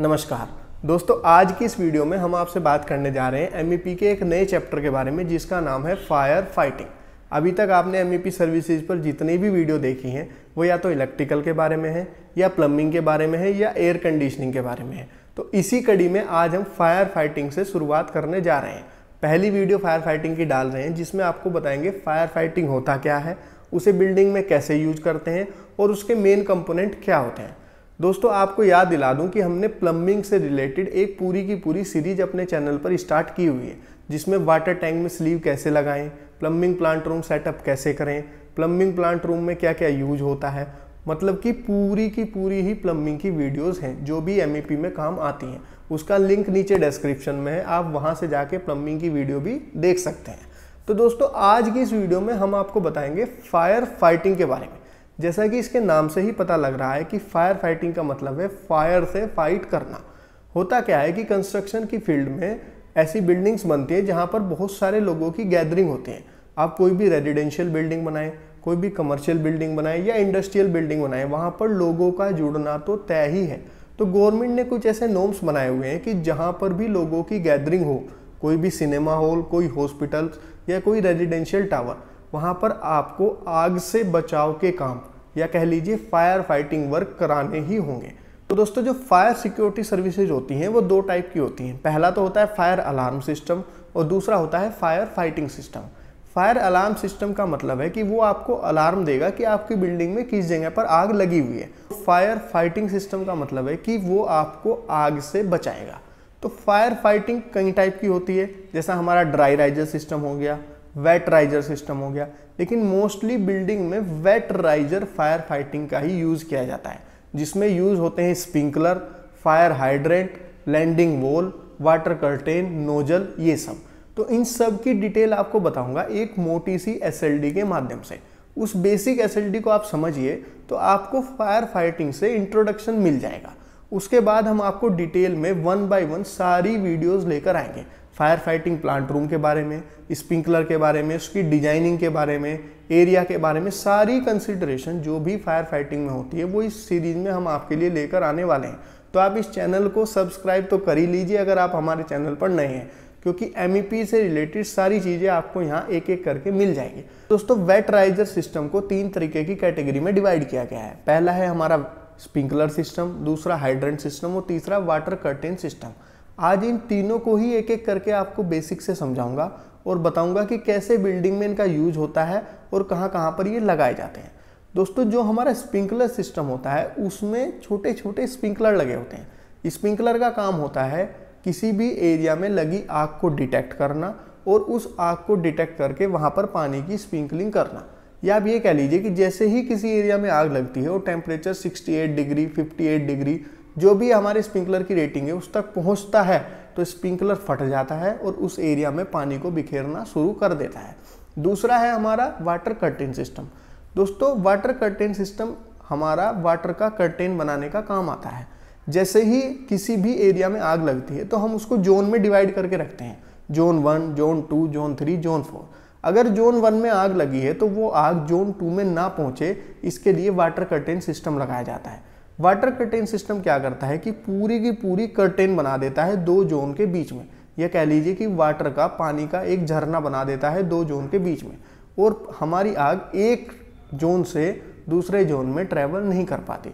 नमस्कार दोस्तों आज की इस वीडियो में हम आपसे बात करने जा रहे हैं एम e के एक नए चैप्टर के बारे में जिसका नाम है फायर फाइटिंग अभी तक आपने एम e सर्विसेज पर जितनी भी वीडियो देखी हैं वो या तो इलेक्ट्रिकल के बारे में है या प्लम्बिंग के बारे में है या एयर कंडीशनिंग के बारे में है तो इसी कड़ी में आज हम फायर फाइटिंग से शुरुआत करने जा रहे हैं पहली वीडियो फायर फाइटिंग की डाल रहे हैं जिसमें आपको बताएंगे फायर फाइटिंग होता क्या है उसे बिल्डिंग में कैसे यूज करते हैं और उसके मेन कंपोनेंट क्या होते हैं दोस्तों आपको याद दिला दूं कि हमने प्लम्बिंग से रिलेटेड एक पूरी की पूरी सीरीज अपने चैनल पर स्टार्ट की हुई है जिसमें वाटर टैंक में स्लीव कैसे लगाएं प्लम्बिंग प्लांट रूम सेटअप कैसे करें प्लम्बिंग प्लांट रूम में क्या क्या यूज होता है मतलब कि पूरी की पूरी ही प्लम्बिंग की वीडियोज़ हैं जो भी एम में काम आती हैं उसका लिंक नीचे डिस्क्रिप्शन में है आप वहाँ से जाके प्लम्बिंग की वीडियो भी देख सकते हैं तो दोस्तों आज की इस वीडियो में हम आपको बताएंगे फायर फाइटिंग के बारे में जैसा कि इसके नाम से ही पता लग रहा है कि फायर फाइटिंग का मतलब है फायर से फाइट करना होता क्या है कि कंस्ट्रक्शन की फील्ड में ऐसी बिल्डिंग्स बनती है जहाँ पर बहुत सारे लोगों की गैदरिंग होती है आप कोई भी रेजिडेंशियल बिल्डिंग बनाएं कोई भी कमर्शियल बिल्डिंग बनाएं या इंडस्ट्रियल बिल्डिंग बनाएं वहाँ पर लोगों का जुड़ना तो तय ही है तो गवर्नमेंट ने कुछ ऐसे नॉर्म्स बनाए हुए हैं कि जहाँ पर भी लोगों की गैदरिंग हो कोई भी सिनेमा हॉल कोई हॉस्पिटल या कोई रेजिडेंशियल टावर वहाँ पर आपको आग से बचाव के काम या कह लीजिए फायर फाइटिंग वर्क कराने ही होंगे तो दोस्तों जो फायर सिक्योरिटी सर्विसेज होती हैं वो दो टाइप की होती हैं पहला तो होता है फायर अलार्म सिस्टम और दूसरा होता है fire fighting system fire alarm system का मतलब है कि वो आपको अलार्म देगा कि आपकी बिल्डिंग में किस जगह पर आग लगी हुई है फायर फाइटिंग सिस्टम का मतलब है कि वो आपको आग से बचाएगा तो फायर फाइटिंग कई टाइप की होती है जैसा हमारा ड्राई राइजर सिस्टम हो गया वेट राइजर सिस्टम हो गया लेकिन मोस्टली बिल्डिंग में वेट राइजर फायर फाइटिंग का ही यूज़ किया जाता है जिसमें यूज़ होते हैं sprinkler fire hydrant landing valve water curtain nozzle ये सब तो इन सब की डिटेल आपको बताऊंगा एक मोटी सी एस के माध्यम से उस बेसिक एस को आप समझिए तो आपको फायर फाइटिंग से इंट्रोडक्शन मिल जाएगा उसके बाद हम आपको डिटेल में वन बाय वन सारी वीडियोस लेकर आएंगे फायर फाइटिंग प्लांट रूम के बारे में स्प्रिंकलर के बारे में उसकी डिजाइनिंग के बारे में एरिया के बारे में सारी कंसिडरेशन जो भी फायर फाइटिंग में होती है वो इस सीरीज में हम आपके लिए लेकर आने वाले हैं तो आप इस चैनल को सब्सक्राइब तो कर ही लीजिए अगर आप हमारे चैनल पर नए हैं क्योंकि एम e से रिलेटेड सारी चीज़ें आपको यहाँ एक एक करके मिल जाएंगी दोस्तों वेट राइजर सिस्टम को तीन तरीके की कैटेगरी में डिवाइड किया गया है पहला है हमारा स्प्रिंकलर सिस्टम दूसरा हाइड्रेंट सिस्टम और तीसरा वाटर कर्टेन सिस्टम आज इन तीनों को ही एक एक करके आपको बेसिक से समझाऊंगा और बताऊंगा कि कैसे बिल्डिंग में इनका यूज होता है और कहाँ कहाँ पर ये लगाए जाते हैं दोस्तों जो हमारा स्प्रिंकलर सिस्टम होता है उसमें छोटे छोटे स्प्रिंकलर लगे होते हैं स्प्रिंकलर का काम होता है किसी भी एरिया में लगी आग को डिटेक्ट करना और उस आग को डिटेक्ट करके वहाँ पर पानी की स्प्रिंकलिंग करना या आप ये कह लीजिए कि जैसे ही किसी एरिया में आग लगती है और टेम्परेचर 68 डिग्री 58 डिग्री जो भी हमारे स्प्रिंकलर की रेटिंग है उस तक पहुंचता है तो स्प्रिंकलर फट जाता है और उस एरिया में पानी को बिखेरना शुरू कर देता है दूसरा है हमारा वाटर कर्टेन सिस्टम दोस्तों वाटर कर्टेन सिस्टम हमारा वाटर का कर्टेन बनाने का काम आता है जैसे ही किसी भी एरिया में आग लगती है तो हम उसको जोन में डिवाइड करके रखते हैं zone one zone two zone three zone four अगर जोन वन में आग लगी है तो वो आग जोन टू में ना पहुँचे इसके लिए वाटर कर्टेन सिस्टम लगाया जाता है वाटर कर्टेन सिस्टम क्या करता है कि पूरी की पूरी कर्टेन बना देता है दो जोन के बीच में यह कह लीजिए कि वाटर का पानी का एक झरना बना देता है दो जोन के बीच में और हमारी आग एक जोन से दूसरे जोन में ट्रेवल नहीं कर पाती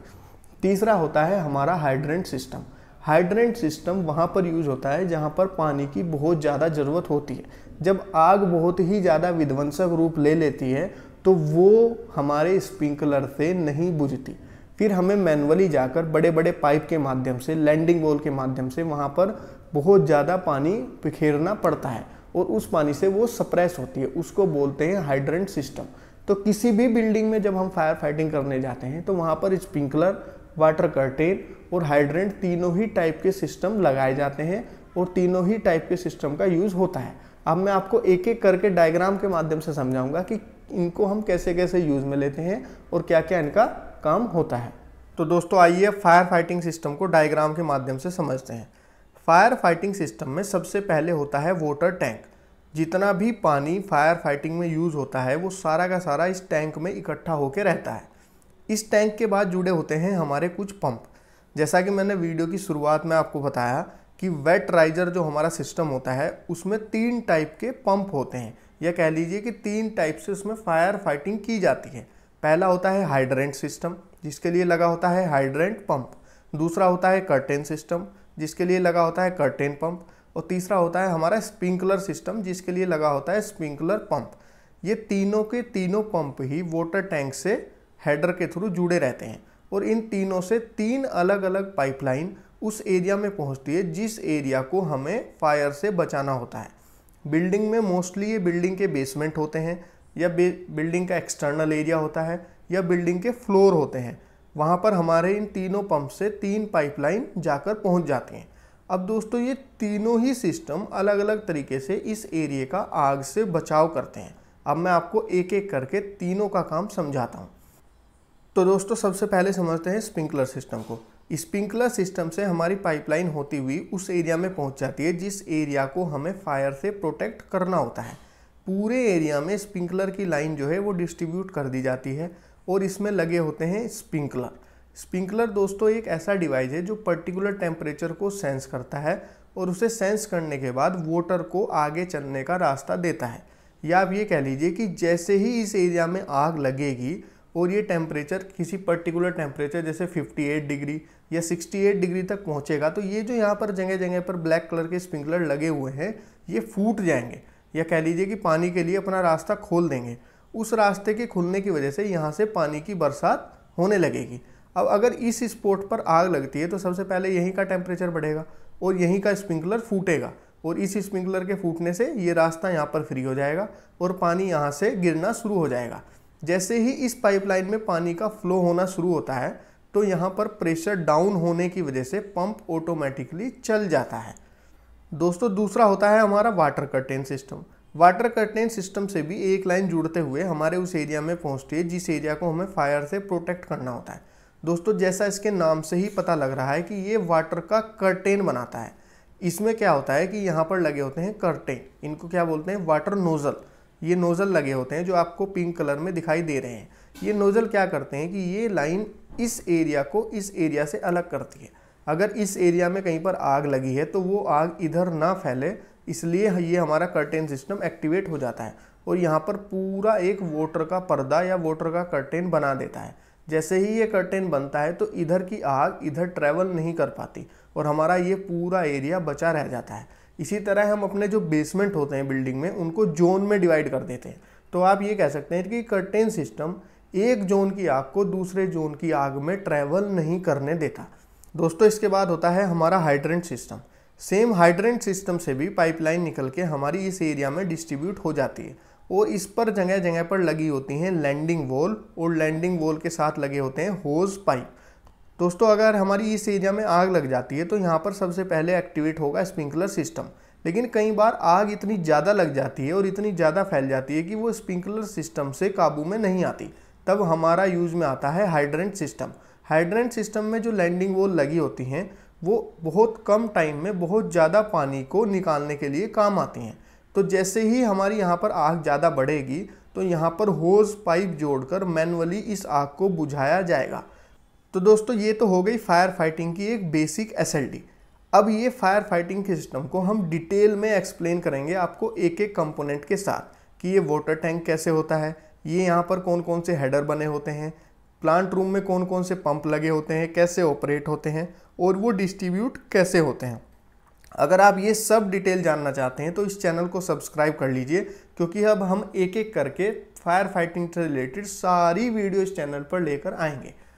तीसरा होता है हमारा हाइड्रेंट सिस्टम हाइड्रेंट सिस्टम वहाँ पर यूज होता है जहाँ पर पानी की बहुत ज़्यादा ज़रूरत होती है जब आग बहुत ही ज़्यादा विध्वंसक रूप ले लेती है तो वो हमारे स्प्रिंकलर से नहीं बुझती फिर हमें मैनुअली जाकर बड़े बड़े पाइप के माध्यम से लैंडिंग वॉल के माध्यम से वहाँ पर बहुत ज़्यादा पानी बिखेरना पड़ता है और उस पानी से वो सप्रेस होती है उसको बोलते हैं हाइड्रेंट सिस्टम तो किसी भी बिल्डिंग में जब हम फायर फाइटिंग करने जाते हैं तो वहाँ पर स्प्रिंकलर वाटर कर्टेन और हाइड्रेंट तीनों ही टाइप के सिस्टम लगाए जाते हैं और तीनों ही टाइप के सिस्टम का यूज़ होता है अब मैं आपको एक एक करके डायग्राम के माध्यम से समझाऊंगा कि इनको हम कैसे कैसे यूज़ में लेते हैं और क्या क्या इनका काम होता है तो दोस्तों आइए फायर फाइटिंग सिस्टम को डायग्राम के माध्यम से समझते हैं फायर फाइटिंग सिस्टम में सबसे पहले होता है वाटर टैंक जितना भी पानी फायर फाइटिंग में यूज़ होता है वो सारा का सारा इस टैंक में इकट्ठा होकर रहता है इस टैंक के बाद जुड़े होते हैं हमारे कुछ पंप जैसा कि मैंने वीडियो की शुरुआत में आपको बताया कि वेट राइजर जो हमारा सिस्टम होता है उसमें तीन टाइप के पंप होते हैं या कह लीजिए कि तीन टाइप से उसमें फायर फाइटिंग की जाती है पहला होता है हाइड्रेंट सिस्टम जिसके लिए लगा होता है हाइड्रेंट पंप दूसरा होता है कर्टेन सिस्टम जिसके लिए लगा होता है कर्टेन पंप और तीसरा होता है हमारा स्प्रिंकलर सिस्टम जिसके लिए लगा होता है स्प्रिंकलर पंप ये तीनों के तीनों पंप ही वाटर टैंक से हेडर के थ्रू जुड़े रहते हैं और इन तीनों से तीन अलग अलग पाइपलाइन उस एरिया में पहुंचती है जिस एरिया को हमें फायर से बचाना होता है बिल्डिंग में मोस्टली ये बिल्डिंग के बेसमेंट होते हैं या बिल्डिंग का एक्सटर्नल एरिया होता है या बिल्डिंग के फ्लोर होते हैं वहाँ पर हमारे इन तीनों पंप से तीन पाइपलाइन जाकर पहुँच जाती हैं अब दोस्तों ये तीनों ही सिस्टम अलग अलग तरीके से इस एरिए का आग से बचाव करते हैं अब मैं आपको एक एक करके तीनों का काम समझाता हूँ तो दोस्तों सबसे पहले समझते हैं स्प्रिंकलर सिस्टम को स्प्रिंकलर सिस्टम से हमारी पाइपलाइन होती हुई उस एरिया में पहुंच जाती है जिस एरिया को हमें फायर से प्रोटेक्ट करना होता है पूरे एरिया में स्प्रिंकलर की लाइन जो है वो डिस्ट्रीब्यूट कर दी जाती है और इसमें लगे होते हैं स्प्रिंकलर स्प्रिंकलर दोस्तों एक ऐसा डिवाइस है जो पर्टिकुलर टेम्परेचर को सेंस करता है और उसे सेंस करने के बाद वोटर को आगे चलने का रास्ता देता है या आप ये कह लीजिए कि जैसे ही इस एरिया में आग लगेगी और ये टेम्परेचर किसी पर्टिकुलर टेम्परेचर जैसे 58 डिग्री या 68 डिग्री तक पहुंचेगा तो ये जो यहाँ पर जगह जगह पर ब्लैक कलर के स्प्रिंकलर लगे हुए हैं ये फूट जाएंगे या कह लीजिए कि पानी के लिए अपना रास्ता खोल देंगे उस रास्ते के खुलने की वजह से यहाँ से पानी की बरसात होने लगेगी अब अगर इस स्पॉट पर आग लगती है तो सबसे पहले यहीं का टेम्परेचर बढ़ेगा और यहीं का स्प्रिंकलर फूटेगा और इस स्प्रिंकलर के फूटने से ये रास्ता यहाँ पर फ्री हो जाएगा और पानी यहाँ से गिरना शुरू हो जाएगा जैसे ही इस पाइपलाइन में पानी का फ्लो होना शुरू होता है तो यहाँ पर प्रेशर डाउन होने की वजह से पंप ऑटोमेटिकली चल जाता है दोस्तों दूसरा होता है हमारा water curtain system water curtain system से भी एक लाइन जुड़ते हुए हमारे उस एरिया में पहुंचती है जिस एरिया को हमें फायर से प्रोटेक्ट करना होता है दोस्तों जैसा इसके नाम से ही पता लग रहा है कि ये वाटर का कर्टेन बनाता है इसमें क्या होता है कि यहाँ पर लगे होते हैं कर्टेन इनको क्या बोलते हैं वाटर नोज़ल ये नोज़ल लगे होते हैं जो आपको पिंक कलर में दिखाई दे रहे हैं ये नोज़ल क्या करते हैं कि ये लाइन इस एरिया को इस एरिया से अलग करती है अगर इस एरिया में कहीं पर आग लगी है तो वो आग इधर ना फैले इसलिए ये हमारा कर्टेन सिस्टम एक्टिवेट हो जाता है और यहाँ पर पूरा एक वोटर का पर्दा या वोटर का कर्टेन बना देता है जैसे ही ये कर्टेन बनता है तो इधर की आग इधर ट्रैवल नहीं कर पाती और हमारा ये पूरा एरिया बचा रह जाता है इसी तरह हम अपने जो बेसमेंट होते हैं बिल्डिंग में उनको जोन में डिवाइड कर देते हैं तो आप ये कह सकते हैं कि कर्टेन सिस्टम एक जोन की आग को दूसरे जोन की आग में ट्रैवल नहीं करने देता दोस्तों इसके बाद होता है हमारा hydrant system same hydrant system से भी पाइपलाइन निकल के हमारी इस एरिया में डिस्ट्रीब्यूट हो जाती है और इस पर जगह जगह पर लगी होती हैं लैंडिंग वॉल और लैंडिंग वॉल के साथ लगे होते हैं होज पाइप दोस्तों अगर हमारी इस एरिया में आग लग जाती है तो यहाँ पर सबसे पहले एक्टिवेट होगा स्प्रिंकलर सिस्टम लेकिन कई बार आग इतनी ज़्यादा लग जाती है और इतनी ज़्यादा फैल जाती है कि वो स्प्रिंकलर सिस्टम से काबू में नहीं आती तब हमारा यूज में आता है हाइड्रेंट सिस्टम हाइड्रेंट सिस्टम में जो लैंडिंग वॉल लगी होती हैं वो बहुत कम टाइम में बहुत ज़्यादा पानी को निकालने के लिए काम आती हैं तो जैसे ही हमारी यहाँ पर आग ज़्यादा बढ़ेगी तो यहाँ पर होज पाइप जोड़कर मैनुअली इस आग को बुझाया जाएगा तो दोस्तों ये तो हो गई फायर फाइटिंग की एक बेसिक एस अब ये फायर फाइटिंग के सिस्टम को हम डिटेल में एक्सप्लेन करेंगे आपको एक एक कंपोनेंट के साथ कि ये वाटर टैंक कैसे होता है ये यहाँ पर कौन कौन से हेडर बने होते हैं प्लांट रूम में कौन कौन से पंप लगे होते हैं कैसे ऑपरेट होते हैं और वो डिस्ट्रीब्यूट कैसे होते हैं अगर आप ये सब डिटेल जानना चाहते हैं तो इस चैनल को सब्सक्राइब कर लीजिए क्योंकि अब हम एक एक करके फायर फाइटिंग से रिलेटेड सारी वीडियो इस चैनल पर लेकर आएंगे